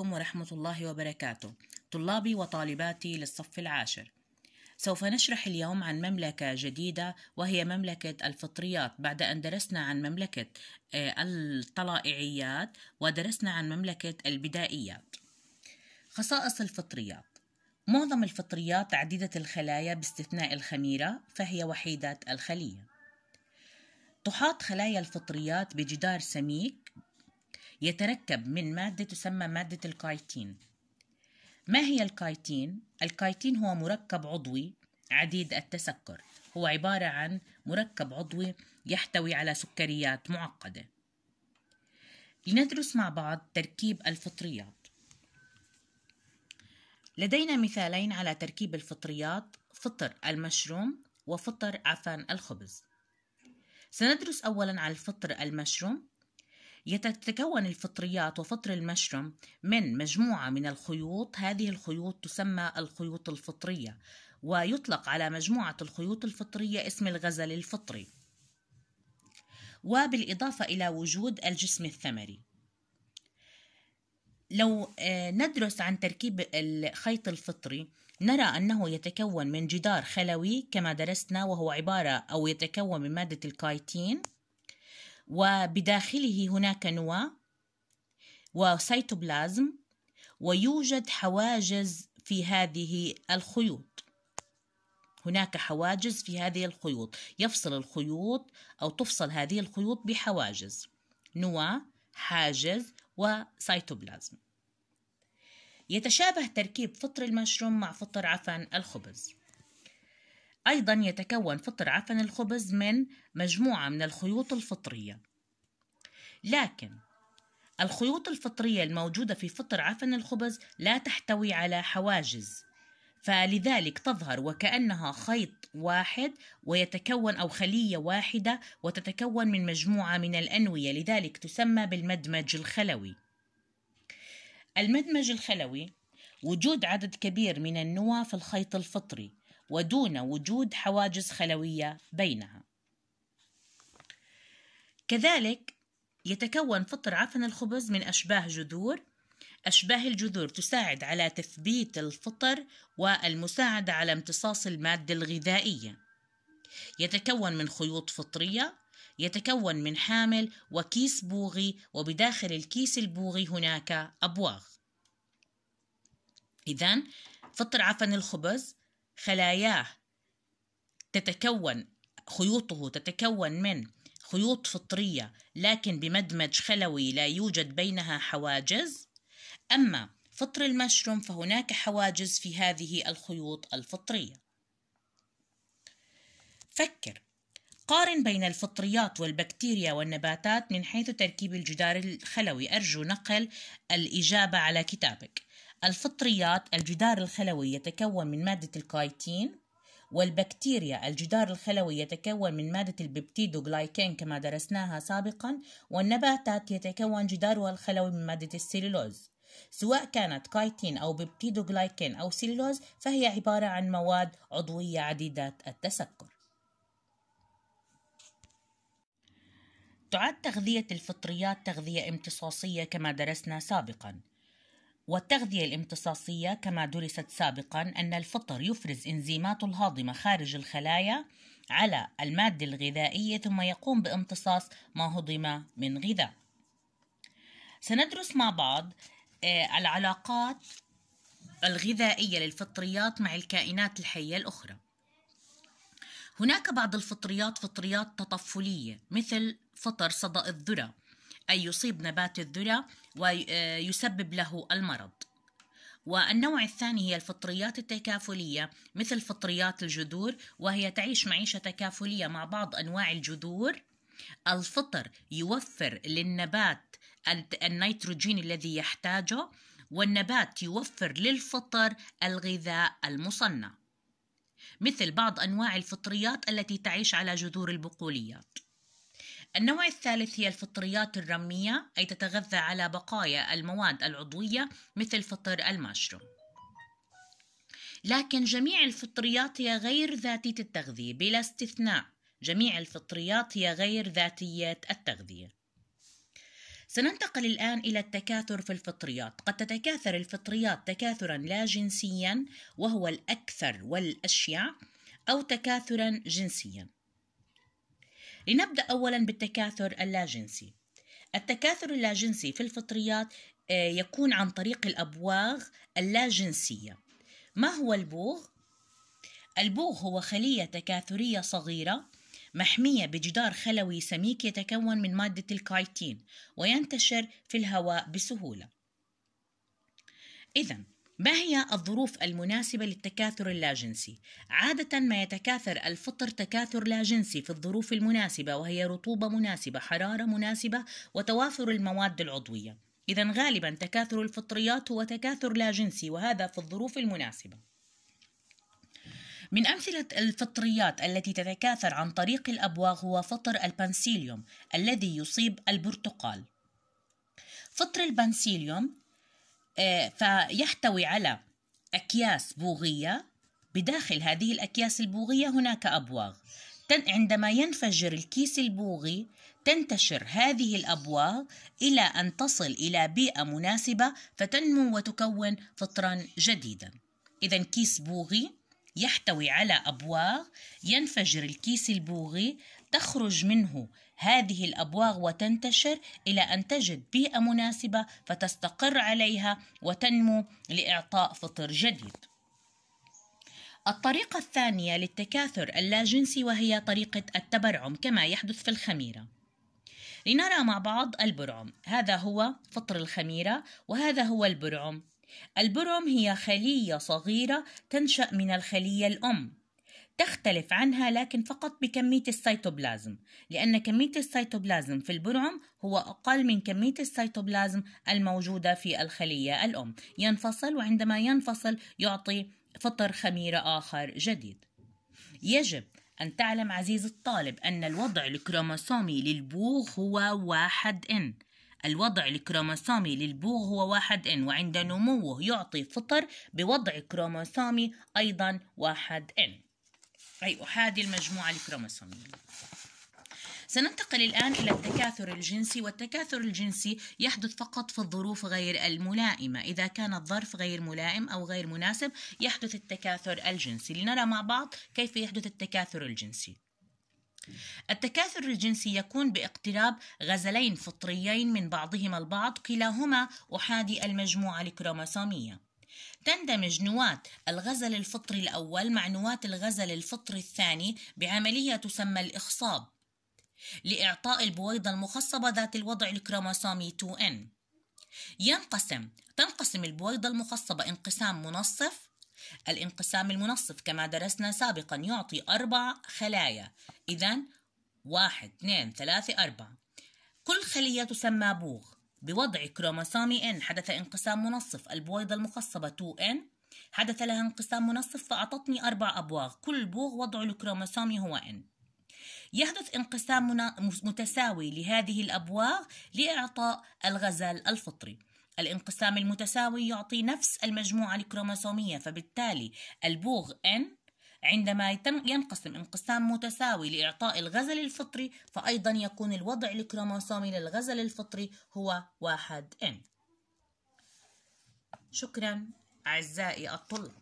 عليكم ورحمة الله وبركاته طلابي وطالباتي للصف العاشر سوف نشرح اليوم عن مملكة جديدة وهي مملكة الفطريات بعد أن درسنا عن مملكة آه، الطلائعيات ودرسنا عن مملكة البدائيات خصائص الفطريات معظم الفطريات عديدة الخلايا باستثناء الخميرة فهي وحيدة الخلية تحاط خلايا الفطريات بجدار سميك يتركب من مادة تسمى مادة الكايتين ما هي الكايتين؟ الكايتين هو مركب عضوي عديد التسكر هو عبارة عن مركب عضوي يحتوي على سكريات معقدة لندرس مع بعض تركيب الفطريات لدينا مثالين على تركيب الفطريات فطر المشروم وفطر عفن الخبز سندرس أولا على الفطر المشروم يتتكون الفطريات وفطر المشروم من مجموعة من الخيوط هذه الخيوط تسمى الخيوط الفطرية ويطلق على مجموعة الخيوط الفطرية اسم الغزل الفطري وبالإضافة إلى وجود الجسم الثمري لو آه، ندرس عن تركيب الخيط الفطري نرى أنه يتكون من جدار خلوي كما درسنا وهو عبارة أو يتكون من مادة الكايتين وبداخله هناك نواة وسيتوبلازم ويوجد حواجز في هذه الخيوط هناك حواجز في هذه الخيوط يفصل الخيوط أو تفصل هذه الخيوط بحواجز نواة حاجز وسيتوبلازم يتشابه تركيب فطر المشروم مع فطر عفن الخبز أيضا يتكون فطر عفن الخبز من مجموعة من الخيوط الفطرية لكن الخيوط الفطرية الموجودة في فطر عفن الخبز لا تحتوي على حواجز فلذلك تظهر وكأنها خيط واحد ويتكون أو خلية واحدة وتتكون من مجموعة من الأنوية لذلك تسمى بالمدمج الخلوي المدمج الخلوي وجود عدد كبير من النوى في الخيط الفطري ودون وجود حواجز خلوية بينها كذلك يتكون فطر عفن الخبز من أشباه جذور أشباه الجذور تساعد على تثبيت الفطر والمساعدة على امتصاص المادة الغذائية يتكون من خيوط فطرية يتكون من حامل وكيس بوغي وبداخل الكيس البوغي هناك أبواغ إذا فطر عفن الخبز خلاياه تتكون خيوطه تتكون من خيوط فطريه لكن بمدمج خلوي لا يوجد بينها حواجز اما فطر المشروم فهناك حواجز في هذه الخيوط الفطريه فكر قارن بين الفطريات والبكتيريا والنباتات من حيث تركيب الجدار الخلوي أرجو نقل الإجابة على كتابك الفطريات الجدار الخلوي يتكون من مادة الكايتين والبكتيريا الجدار الخلوي يتكون من مادة البيبتيدوغلايكين كما درسناها سابقا والنباتات يتكون جدارها الخلوي من مادة السيلولوز سواء كانت كايتين أو بيبتيدوغلايكين أو سيلولوز فهي عبارة عن مواد عضوية عديدة التسكر تعد تغذية الفطريات تغذية امتصاصية كما درسنا سابقاً والتغذية الامتصاصية كما درست سابقا أن الفطر يفرز إنزيماته الهاضمة خارج الخلايا على المادة الغذائية ثم يقوم بامتصاص ما هضم من غذاء سندرس مع بعض آه، العلاقات الغذائية للفطريات مع الكائنات الحية الأخرى هناك بعض الفطريات فطريات تطفلية مثل فطر صدأ الذرة أي يصيب نبات الذرة ويسبب له المرض والنوع الثاني هي الفطريات التكافلية مثل فطريات الجذور وهي تعيش معيشة تكافلية مع بعض أنواع الجذور الفطر يوفر للنبات النيتروجين الذي يحتاجه والنبات يوفر للفطر الغذاء المصنع مثل بعض انواع الفطريات التي تعيش على جذور البقوليات النوع الثالث هي الفطريات الرمية أي تتغذى على بقايا المواد العضوية مثل فطر المشروم لكن جميع الفطريات هي غير ذاتية التغذية بلا استثناء جميع الفطريات هي غير ذاتية التغذية سننتقل الآن إلى التكاثر في الفطريات قد تتكاثر الفطريات تكاثرا لا جنسيا وهو الأكثر والأشيع أو تكاثرا جنسيا لنبدأ أولا بالتكاثر اللاجنسي التكاثر اللاجنسي في الفطريات آه، يكون عن طريق الأبواغ اللاجنسية ما هو البوغ؟ البوغ هو خلية تكاثرية صغيرة محمية بجدار خلوي سميك يتكون من مادة الكايتين وينتشر في الهواء بسهولة إذا ما هي الظروف المناسبة للتكاثر اللاجنسي؟ عادة ما يتكاثر الفطر تكاثر لاجنسي في الظروف المناسبة وهي رطوبة مناسبة، حرارة مناسبة، وتوافر المواد العضوية. إذا غالبا تكاثر الفطريات هو تكاثر لاجنسي وهذا في الظروف المناسبة. من أمثلة الفطريات التي تتكاثر عن طريق الأبواغ هو فطر البنسيليوم الذي يصيب البرتقال. فطر البنسيليوم آه، فيحتوي على أكياس بوغية بداخل هذه الأكياس البوغية هناك أبواغ عندما ينفجر الكيس البوغي تنتشر هذه الأبواغ إلى أن تصل إلى بيئة مناسبة فتنمو وتكون فطرا جديدا إذا كيس بوغي يحتوي على أبواغ ينفجر الكيس البوغي تخرج منه هذه الابواغ وتنتشر الى ان تجد بيئه مناسبه فتستقر عليها وتنمو لاعطاء فطر جديد الطريقة الثانية للتكاثر اللاجنسي وهي طريقة التبرعم كما يحدث في الخميرة. لنرى مع بعض البرعم، هذا هو فطر الخميرة وهذا هو البرعم. البرعم هي خلية صغيرة تنشأ من الخلية الأم، تختلف عنها لكن فقط بكمية السيتوبلازم لأن كمية السيتوبلازم في البرعم هو أقل من كمية السيتوبلازم الموجودة في الخلية الأم ينفصل وعندما ينفصل يعطي فطر خميرة آخر جديد يجب أن تعلم عزيز الطالب أن الوضع الكروموسومي للبوغ هو واحد إن الوضع الكروموسومي للبوغ هو واحد إن وعند نموه يعطي فطر بوضع كروموسومي أيضا واحد إن أي أحادي المجموعة الكروموسومية سننتقل الآن إلى التكاثر الجنسي والتكاثر الجنسي يحدث فقط في الظروف غير الملائمة إذا كان الظرف غير ملائم أو غير مناسب يحدث التكاثر الجنسي لنرى مع بعض كيف يحدث التكاثر الجنسي التكاثر الجنسي يكون باقتراب غزلين فطريين من بعضهما البعض كلاهما أحادي المجموعة الكروموسومية تندمج نواة الغزل الفطري الأول مع نواة الغزل الفطري الثاني بعملية تسمى الإخصاب لإعطاء البويضة المخصبة ذات الوضع الكروموسومي 2N ينقسم تنقسم البويضة المخصبة انقسام منصف الانقسام المنصف كما درسنا سابقا يعطي أربع خلايا إذا واحد اثنين ثلاثة أربعة كل خلية تسمى بوغ بوضع كروموسوم N حدث انقسام منصف البويضة المخصبة 2N حدث لها انقسام منصف فأعطتني أربع أبواغ كل بوغ وضع الكروموسوم هو N يحدث انقسام متساوي لهذه الأبواغ لإعطاء الغزال الفطري الانقسام المتساوي يعطي نفس المجموعة الكروموسومية فبالتالي البوغ N عندما ينقسم انقسام متساوي لإعطاء الغزل الفطري فأيضا يكون الوضع الكروموسومي للغزل الفطري هو واحد N شكرا أعزائي الطلاب